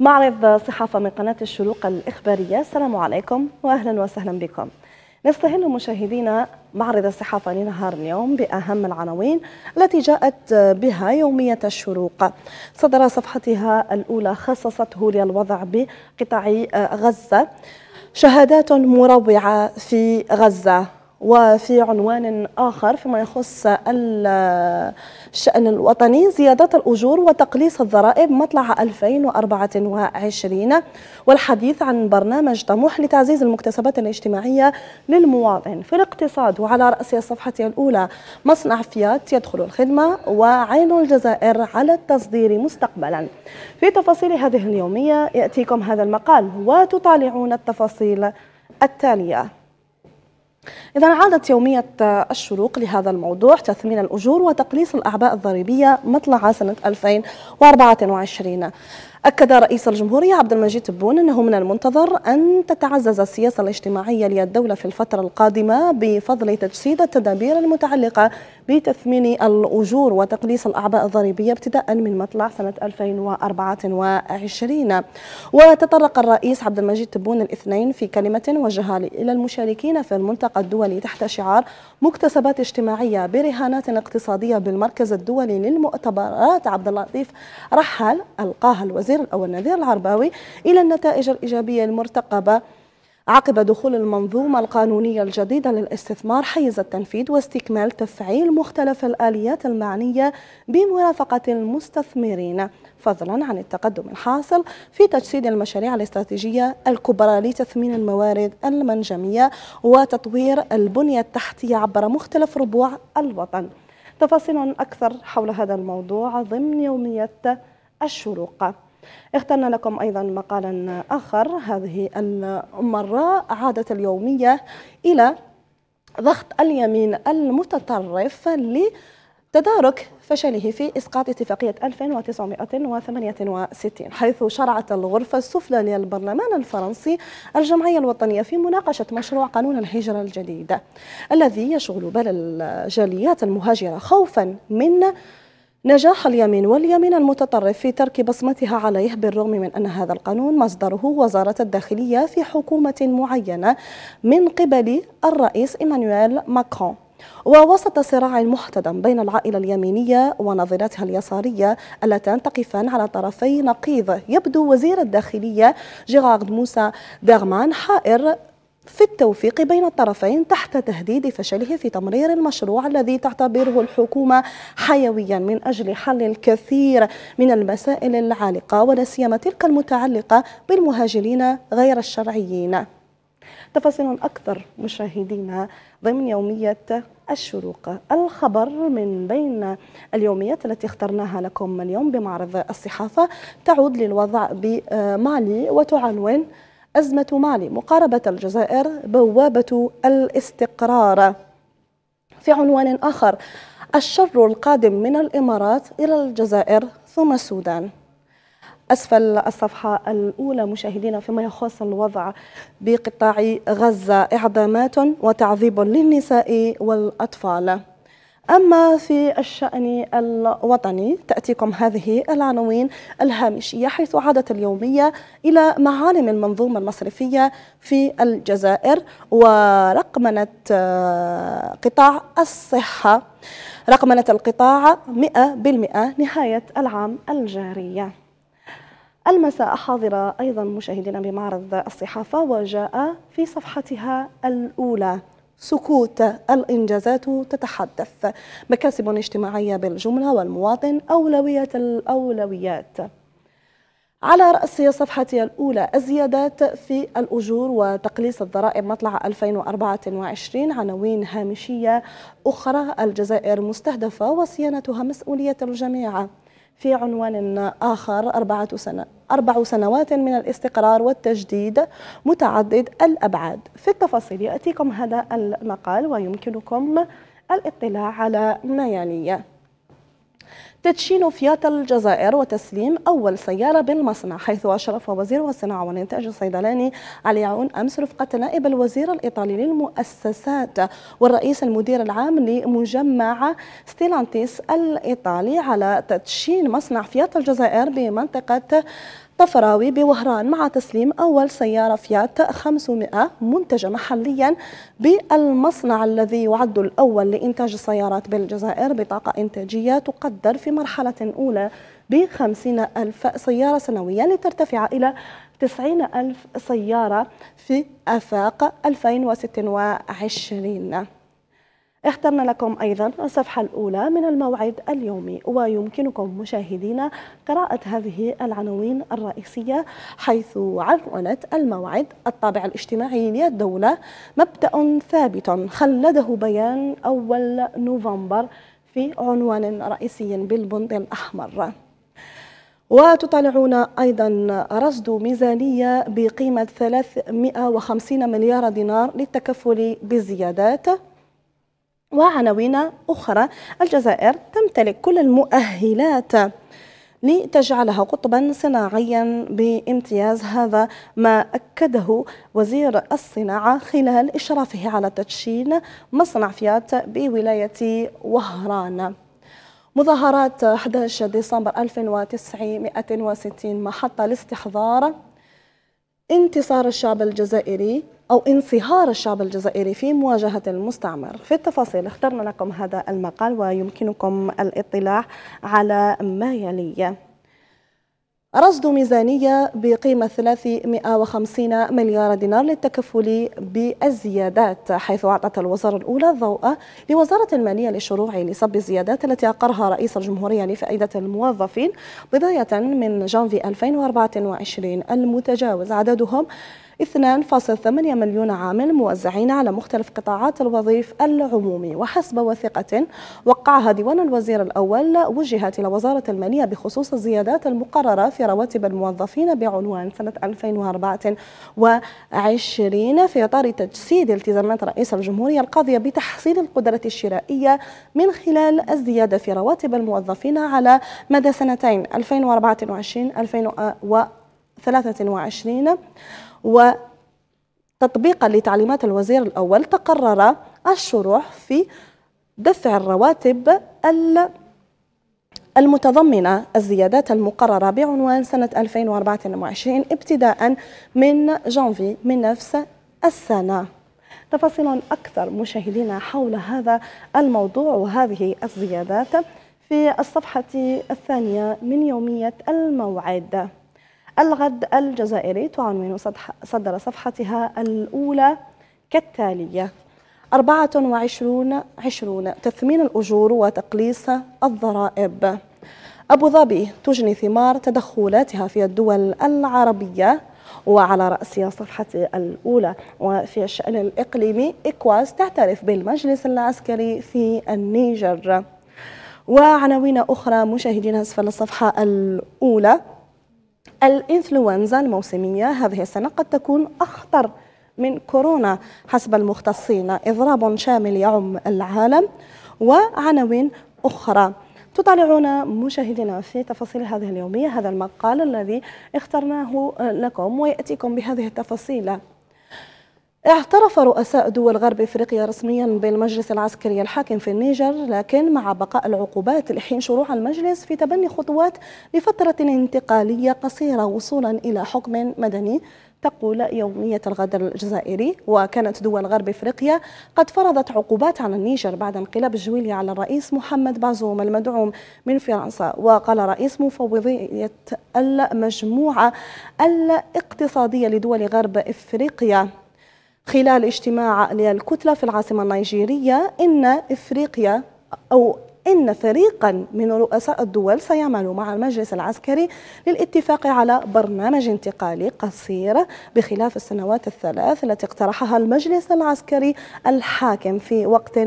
معرض صحافة من قناة الشروق الإخبارية السلام عليكم وأهلا وسهلا بكم نستهل مشاهدينا معرض الصحافة لنهار اليوم بأهم العناوين التي جاءت بها يومية الشروق صدر صفحتها الأولى خصصته للوضع بقطاع غزة شهادات مروعة في غزة وفي عنوان آخر فيما يخص الشأن الوطني زيادة الأجور وتقليص الضرائب مطلع 2024 والحديث عن برنامج طموح لتعزيز المكتسبات الاجتماعية للمواطن في الاقتصاد وعلى رأس صفحته الأولى مصنع فيات يدخل الخدمة وعين الجزائر على التصدير مستقبلا في تفاصيل هذه اليومية يأتيكم هذا المقال وتطالعون التفاصيل التالية إذا عادت يومية الشروق لهذا الموضوع تثمين الأجور وتقليص الأعباء الضريبية مطلع سنة 2024 أكد رئيس الجمهورية عبد المجيد تبون أنه من المنتظر أن تتعزز السياسة الاجتماعية للدولة في الفترة القادمة بفضل تجسيد التدابير المتعلقة بتثمين الأجور وتقليص الأعباء الضريبية ابتداء من مطلع سنة 2024 وتطرق الرئيس عبد المجيد تبون الاثنين في كلمة وجهها إلى المشاركين في الملتقى الدولي تحت شعار مكتسبات اجتماعية برهانات اقتصادية بالمركز الدولي للمؤتمرات عبد اللطيف رحل ألقاها الوزير النذير الأول نذير العرباوي إلى النتائج الإيجابية المرتقبة عقب دخول المنظومة القانونية الجديدة للاستثمار حيز التنفيذ واستكمال تفعيل مختلف الآليات المعنية بمرافقة المستثمرين فضلا عن التقدم الحاصل في تجسيد المشاريع الاستراتيجية الكبرى لتثمين الموارد المنجمية وتطوير البنية التحتية عبر مختلف ربوع الوطن تفاصيل أكثر حول هذا الموضوع ضمن يومية الشروق اخترنا لكم أيضا مقالا آخر هذه المرة عادت اليومية إلى ضغط اليمين المتطرف لتدارك فشله في إسقاط اتفاقية 1968 حيث شرعت الغرفة السفلى للبرلمان الفرنسي الجمعية الوطنية في مناقشة مشروع قانون الهجرة الجديد الذي يشغل بال الجاليات المهاجرة خوفا من نجاح اليمين واليمين المتطرف في ترك بصمتها عليه بالرغم من أن هذا القانون مصدره وزارة الداخلية في حكومة معينة من قبل الرئيس إيمانويل ماكرون ووسط صراع محتدم بين العائلة اليمينية ونظيرتها اليسارية اللتان تقفان على طرفي نقيض يبدو وزير الداخلية جيرارد موسى داغمان حائر في التوفيق بين الطرفين تحت تهديد فشله في تمرير المشروع الذي تعتبره الحكومة حيويا من أجل حل الكثير من المسائل العالقة ولا سيما تلك المتعلقة بالمهاجرين غير الشرعيين تفاصيل أكثر مشاهدينا ضمن يومية الشروق الخبر من بين اليوميات التي اخترناها لكم اليوم بمعرض الصحافة تعود للوضع بمالي وتعنون أزمة مالي مقاربة الجزائر بوابة الاستقرار في عنوان آخر الشر القادم من الإمارات إلى الجزائر ثم السودان أسفل الصفحة الأولى مشاهدينا فيما يخص الوضع بقطاع غزة إعدامات وتعذيب للنساء والأطفال أما في الشأن الوطني تأتيكم هذه العناوين الهامشية حيث عادت اليومية إلى معالم المنظومة المصرفية في الجزائر ورقمنة آه، قطاع الصحة رقمنة القطاع 100% نهاية العام الجارية المساء حاضرة أيضا مشاهدينا بمعرض الصحافة وجاء في صفحتها الأولى سكوت الإنجازات تتحدث مكاسب اجتماعية بالجملة والمواطن أولوية الأولويات على رأس صفحتي الأولى الزيادات في الأجور وتقليص الضرائب مطلع 2024 عناوين هامشية أخرى الجزائر مستهدفة وصيانتها مسؤولية الجميع في عنوان آخر أربعة سنة أربع سنوات من الاستقرار والتجديد متعدد الأبعاد في التفاصيل يأتيكم هذا المقال ويمكنكم الاطلاع على ما يليه تدشين فيات الجزائر وتسليم أول سيارة بالمصنع حيث أشرف وزير الصناعة والإنتاج الصيدلاني علي عون أمس رفقة نائب الوزير الإيطالي للمؤسسات والرئيس المدير العام لمجمع ستيلانتيس الإيطالي على تدشين مصنع فيات الجزائر بمنطقة طفراوي بوهران مع تسليم أول سيارة فيات 500 منتجة محليا بالمصنع الذي يعد الأول لإنتاج السيارات بالجزائر بطاقة إنتاجية تقدر في مرحلة أولى ب 50 ألف سيارة سنويا لترتفع إلى 90 ألف سيارة في آفاق 2026 اخترنا لكم أيضا الصفحة الأولى من الموعد اليومي ويمكنكم مشاهدينا قراءة هذه العناوين الرئيسية حيث عنونت الموعد الطابع الاجتماعي للدولة مبدأ ثابت خلده بيان أول نوفمبر في عنوان رئيسي بالبند الأحمر وتطالعون أيضا رصد ميزانية بقيمة 350 مليار دينار للتكفل بالزيادات وعناوين أخرى الجزائر تمتلك كل المؤهلات لتجعلها قطبا صناعيا بامتياز هذا ما أكده وزير الصناعة خلال إشرافه على تدشين مصنع فيات بولاية وهران مظاهرات 11 ديسمبر 1960 محطة لاستحضار انتصار الشعب الجزائري أو انصهار الشعب الجزائري في مواجهة المستعمر في التفاصيل اخترنا لكم هذا المقال ويمكنكم الاطلاع على ما يلي رصد ميزانية بقيمة 350 مليار دينار للتكفل بالزيادات حيث أعطت الوزارة الأولى الضوء لوزارة المالية للشروع لصب الزيادات التي أقرها رئيس الجمهورية لفائدة الموظفين بداية من جانفي 2024 المتجاوز عددهم 2.8 مليون عامل موزعين على مختلف قطاعات الوظيف العمومي وحسب وثيقة وقعها ديوان الوزير الأول وجهت إلى وزارة المالية بخصوص الزيادات المقررة في رواتب الموظفين بعنوان سنة 2024 في إطار تجسيد التزامات رئيس الجمهورية القاضية بتحصيل القدرة الشرائية من خلال الزيادة في رواتب الموظفين على مدى سنتين 2024 2023 وتطبيقا لتعليمات الوزير الأول تقرر الشروح في دفع الرواتب المتضمنة الزيادات المقررة بعنوان سنة 2024 ابتداء من جانفي من نفس السنة تفاصيل أكثر مشاهدينا حول هذا الموضوع وهذه الزيادات في الصفحة الثانية من يومية الموعد الغد الجزائري تعنون صدر صفحتها الأولى كالتالية 24 20 تثمين الأجور وتقليص الضرائب أبو ظبي تجني ثمار تدخلاتها في الدول العربية وعلى رأسها صفحة الأولى وفي الشأن الإقليمي إكواز تعترف بالمجلس العسكري في النيجر وعناوين أخرى مشاهدين أسفل الصفحة الأولى الإنفلونزا الموسمية هذه السنة قد تكون أخطر من كورونا حسب المختصين إضراب شامل يعم العالم وعناوين أخرى تطالعون مشاهدينا في تفاصيل هذه اليومية هذا المقال الذي اخترناه لكم ويأتيكم بهذه التفاصيل اعترف رؤساء دول غرب افريقيا رسميا بالمجلس العسكري الحاكم في النيجر لكن مع بقاء العقوبات لحين شروع المجلس في تبني خطوات لفتره انتقاليه قصيره وصولا الى حكم مدني تقول يومية الغد الجزائري وكانت دول غرب افريقيا قد فرضت عقوبات على النيجر بعد انقلاب الجويلي على الرئيس محمد بازوم المدعوم من فرنسا وقال رئيس مفوضية المجموعة الاقتصادية لدول غرب افريقيا خلال اجتماع للكتلة في العاصمة النيجيرية إن إفريقيا أو إن فريقا من رؤساء الدول سيعمل مع المجلس العسكري للاتفاق على برنامج انتقالي قصير بخلاف السنوات الثلاث التي اقترحها المجلس العسكري الحاكم في وقت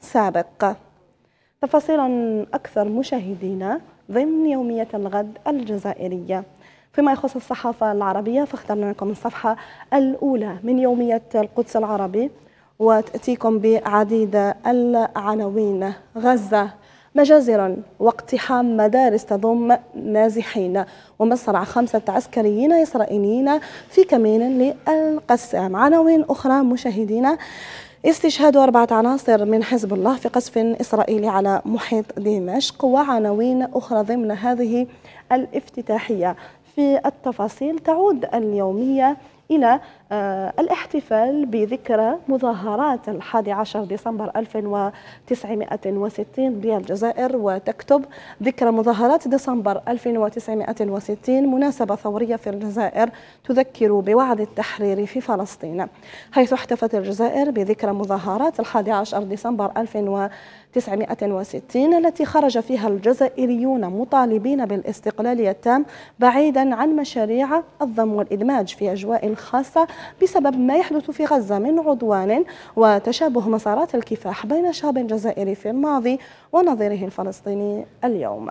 سابق تفاصيل أكثر مشاهدينا ضمن يومية الغد الجزائرية فيما يخص الصحافة العربية فاخترنا لكم الصفحة الأولى من يومية القدس العربي وتأتيكم بعديد العناوين غزة مجازر واقتحام مدارس تضم نازحين ومصرع خمسة عسكريين إسرائيليين في كمين للقسام عناوين أخرى مشاهدينا استشهاد أربعة عناصر من حزب الله في قصف إسرائيلي على محيط دمشق وعناوين أخرى ضمن هذه الافتتاحية في التفاصيل تعود اليومية إلى آه، الاحتفال بذكرى مظاهرات الحادي عشر ديسمبر 1960 بالجزائر وتكتب ذكرى مظاهرات ديسمبر 1960 مناسبة ثورية في الجزائر تذكر بوعد التحرير في فلسطين حيث احتفت الجزائر بذكرى مظاهرات الحادي عشر ديسمبر 1960 960 التي خرج فيها الجزائريون مطالبين بالاستقلال التام بعيدا عن مشاريع الضم والإدماج في أجواء خاصة بسبب ما يحدث في غزة من عدوان وتشابه مسارات الكفاح بين شعب جزائري في الماضي ونظيره الفلسطيني اليوم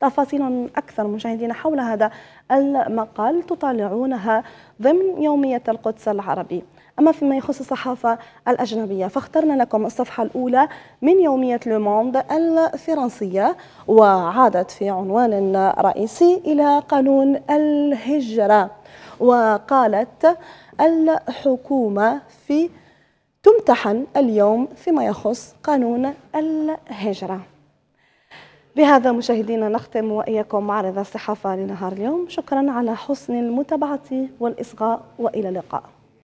تفاصيل أكثر مشاهدينا حول هذا المقال تطالعونها ضمن يومية القدس العربي أما فيما يخص الصحافة الأجنبية فاخترنا لكم الصفحة الأولى من يومية لوموند الفرنسية وعادت في عنوان رئيسي إلى قانون الهجرة وقالت الحكومة في تمتحن اليوم فيما يخص قانون الهجرة بهذا مشاهدينا نختم وإياكم معرض الصحافة لنهار اليوم شكرا على حسن المتابعة والإصغاء وإلى اللقاء